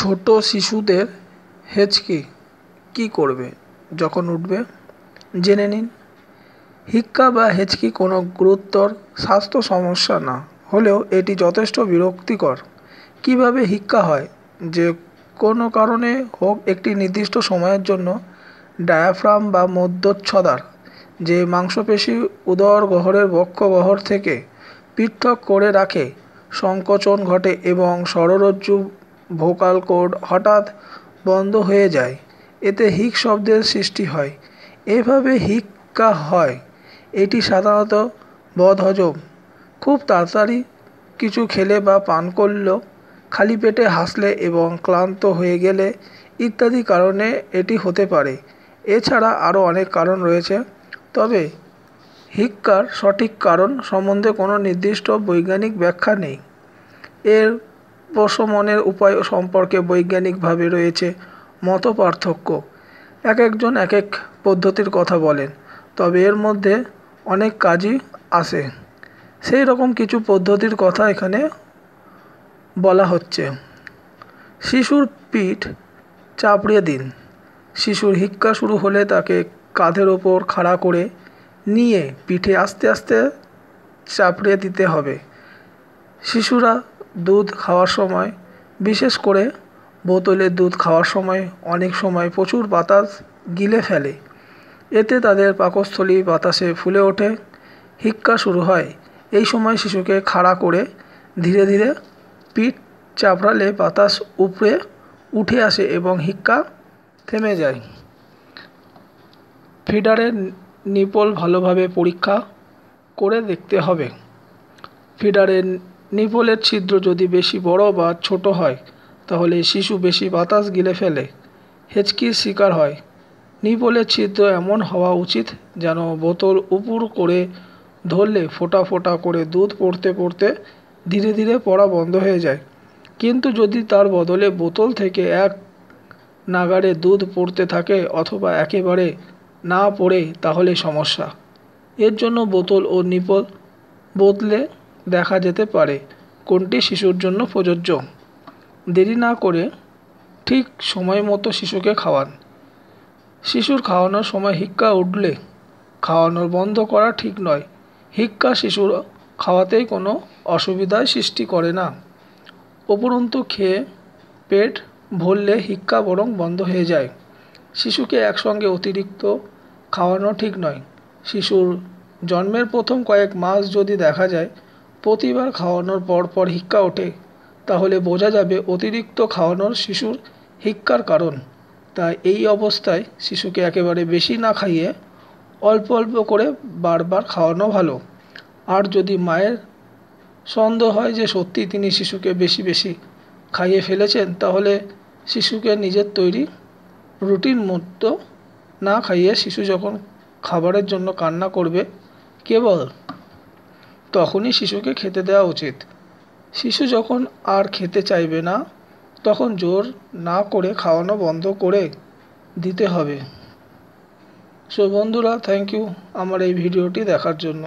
ছোট শিশুদের হেঁচকি কী করবে যখন উঠবে জেনে নিন হিক্কা বা হেঁচকি কোনো গুরুতর স্বাস্থ্য সমস্যা না হলেও এটি যথেষ্ট বিরক্তিকর কিভাবে হিক্কা হয় যে কোনো কারণে হোক একটি নির্দিষ্ট সময়ের জন্য ডায়াফ্রাম বা মধ্যচ্ছদার যে মাংসপেশি উদর গহ্বরের বক্ষ গহ্বর থেকে পৃথক করে রাখে সংকোচন ঘটে এবং স্বররজ্জু ভোকাল কোড হঠাৎ বন্ধ হয়ে যায় এতে হিক শব্দের সৃষ্টি হয় এভাবে হিক্কা হয় এটি সাধারণত বদহজম খুব তাড়াতাড়ি কিছু খেলে বা পান করলেও খালি পেটে হাসলে এবং ক্লান্ত হয়ে গেলে ইত্যাদি কারণে এটি হতে পারে এছাড়া আরও অনেক কারণ রয়েছে তবে হিক্কার সঠিক কারণ সম্বন্ধে কোনো নির্দিষ্ট বৈজ্ঞানিক ব্যাখ্যা নেই এর প্রশমনের উপায় সম্পর্কে বৈজ্ঞানিকভাবে রয়েছে মত পার্থক্য এক একজন এক এক পদ্ধতির কথা বলেন তবে এর মধ্যে অনেক কাজই আসে সেই রকম কিছু পদ্ধতির কথা এখানে বলা হচ্ছে শিশুর পিঠ চাপড়ে দিন শিশুর হিক্কা শুরু হলে তাকে কাঁধের ওপর খাড়া করে নিয়ে পিঠে আস্তে আস্তে চাপড়ে দিতে হবে শিশুরা দুধ খাওয়ার সময় বিশেষ করে বোতলের দুধ খাওয়ার সময় অনেক সময় প্রচুর বাতাস গিলে ফেলে এতে তাদের পাকস্থলী বাতাসে ফুলে ওঠে হিক্কা শুরু হয় এই সময় শিশুকে খাড়া করে ধীরে ধীরে পিঠ চাপড়ালে বাতাস উপরে উঠে আসে এবং হিক্কা থেমে যায় ফিডারের নিপল ভালোভাবে পরীক্ষা করে দেখতে হবে ফিডারের নিপলের ছিদ্র যদি বেশি বড় বা ছোট হয় তাহলে শিশু বেশি বাতাস গিলে ফেলে হেঁচকির শিকার হয় নিপলের ছিদ্র এমন হওয়া উচিত যেন বোতল উপুর করে ধরলে ফোটা ফোটা করে দুধ পড়তে পড়তে ধীরে ধীরে পড়া বন্ধ হয়ে যায় কিন্তু যদি তার বদলে বোতল থেকে এক নাগাড়ে দুধ পড়তে থাকে অথবা একেবারে না পড়ে তাহলে সমস্যা এর জন্য বোতল ও নিপল বদলে দেখা যেতে পারে কোনটি শিশুর জন্য প্রযোজ্য দেরি না করে ঠিক সময় মতো শিশুকে খাওয়ান শিশুর খাওয়ানোর সময় হিক্কা উঠলে খাওয়ানোর বন্ধ করা ঠিক নয় হিক্কা শিশুর খাওয়াতেই কোনো অসুবিধার সৃষ্টি করে না উপরন্তু খেয়ে পেট ভরলে হিক্কা বরং বন্ধ হয়ে যায় শিশুকে একসঙ্গে অতিরিক্ত খাওয়ানো ঠিক নয় শিশুর জন্মের প্রথম কয়েক মাস যদি দেখা যায় প্রতিবার খাওয়ানোর পর পর হিক্কা ওঠে তাহলে বোঝা যাবে অতিরিক্ত খাওয়ানোর শিশুর হিক্কার কারণ তাই এই অবস্থায় শিশুকে একেবারে বেশি না খাইয়ে অল্প অল্প করে বারবার খাওয়ানো ভালো আর যদি মায়ের সন্দেহ হয় যে সত্যি তিনি শিশুকে বেশি বেশি খাইয়ে ফেলেছেন তাহলে শিশুকে নিজের তৈরি রুটির মতো না খাইয়ে শিশু যখন খাবারের জন্য কান্না করবে কেবল তখনই শিশুকে খেতে দেওয়া উচিত শিশু যখন আর খেতে চাইবে না তখন জোর না করে খাওয়ানো বন্ধ করে দিতে হবে সো বন্ধুরা থ্যাংক ইউ আমার এই ভিডিওটি দেখার জন্য